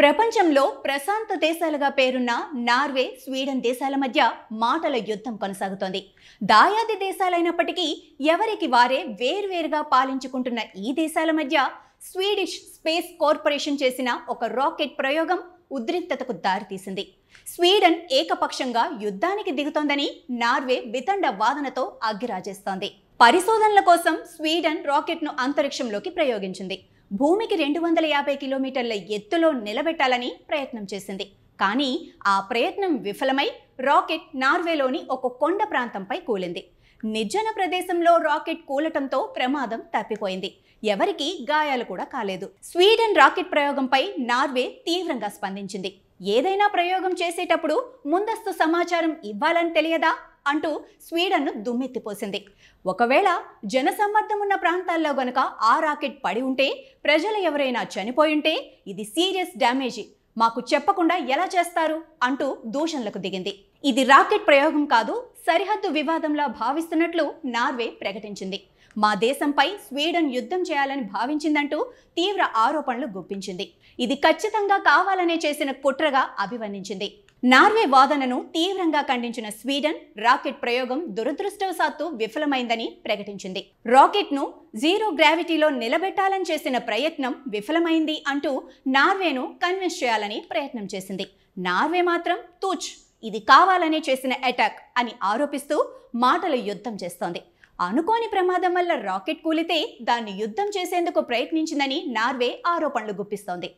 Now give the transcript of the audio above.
ప్రపంచంలో ప్రశాంత దేశాలుగా పేరున్న నార్వే స్వీడన్ దేశాల మధ్య మాటల యుద్ధం కొనసాగుతోంది దాయాది దేశాలైనప్పటికీ ఎవరికి వారే వేర్వేరుగా పాలించుకుంటున్న ఈ దేశాల మధ్య స్వీడిష్ స్పేస్ కార్పొరేషన్ చేసిన ఒక రాకెట్ ప్రయోగం ఉద్రిక్తతకు దారితీసింది స్వీడన్ ఏకపక్షంగా యుద్ధానికి దిగుతోందని నార్వే వితండ వాదనతో అగ్గిరాజేస్తోంది పరిశోధనల కోసం స్వీడన్ రాకెట్ను అంతరిక్షంలోకి ప్రయోగించింది భూమికి రెండు వందల యాభై కిలోమీటర్ల ఎత్తులో నిలబెట్టాలని ప్రయత్నం చేసింది కానీ ఆ ప్రయత్నం విఫలమై రాకెట్ నార్వేలోని ఒక కొండ ప్రాంతంపై కూలింది నిర్జన ప్రదేశంలో రాకెట్ కూలటంతో ప్రమాదం తప్పిపోయింది ఎవరికి గాయాలు కూడా కాలేదు స్వీడన్ రాకెట్ ప్రయోగంపై నార్వే తీవ్రంగా స్పందించింది ఏదైనా ప్రయోగం చేసేటప్పుడు ముందస్తు సమాచారం ఇవ్వాలని తెలియదా అంటూ స్వీడన్ను దుమ్మెత్తిపోసింది ఒకవేళ జనసమ్మర్దం ఉన్న ప్రాంతాల్లో గనక ఆ రాకెట్ పడి ఉంటే ప్రజలు ఎవరైనా చనిపోయుంటే ఇది సీరియస్ డ్యామేజీ మాకు చెప్పకుండా ఎలా చేస్తారు అంటూ దూషణలకు దిగింది ఇది రాకెట్ ప్రయోగం కాదు సరిహద్దు వివాదంలా భావిస్తున్నట్లు నార్వే ప్రకటించింది మా దేశంపై స్వీడన్ యుద్ధం చేయాలని భావించిందంటూ తీవ్ర ఆరోపణలు గుప్పించింది ఇది ఖచ్చితంగా కావాలనే చేసిన కుట్రగా అభివర్ణించింది నార్వే వాదనను తీవ్రంగా ఖండించిన స్వీడన్ రాకెట్ ప్రయోగం దురదృష్టవశాత్తు విఫలమైందని ప్రకటించింది రాకెట్ను జీరో గ్రావిటీలో నిలబెట్టాలని చేసిన ప్రయత్నం విఫలమైంది అంటూ నార్వేను కన్విన్స్ చేయాలని ప్రయత్నం చేసింది నార్వే మాత్రం తూచ్ ఇది కావాలనే చేసిన అటాక్ అని ఆరోపిస్తూ మాటల యుద్ధం చేస్తోంది అనుకోని ప్రమాదం వల్ల రాకెట్ కూలితే దాన్ని యుద్ధం చేసేందుకు ప్రయత్నించిందని నార్వే ఆరోపణలు గుప్పిస్తోంది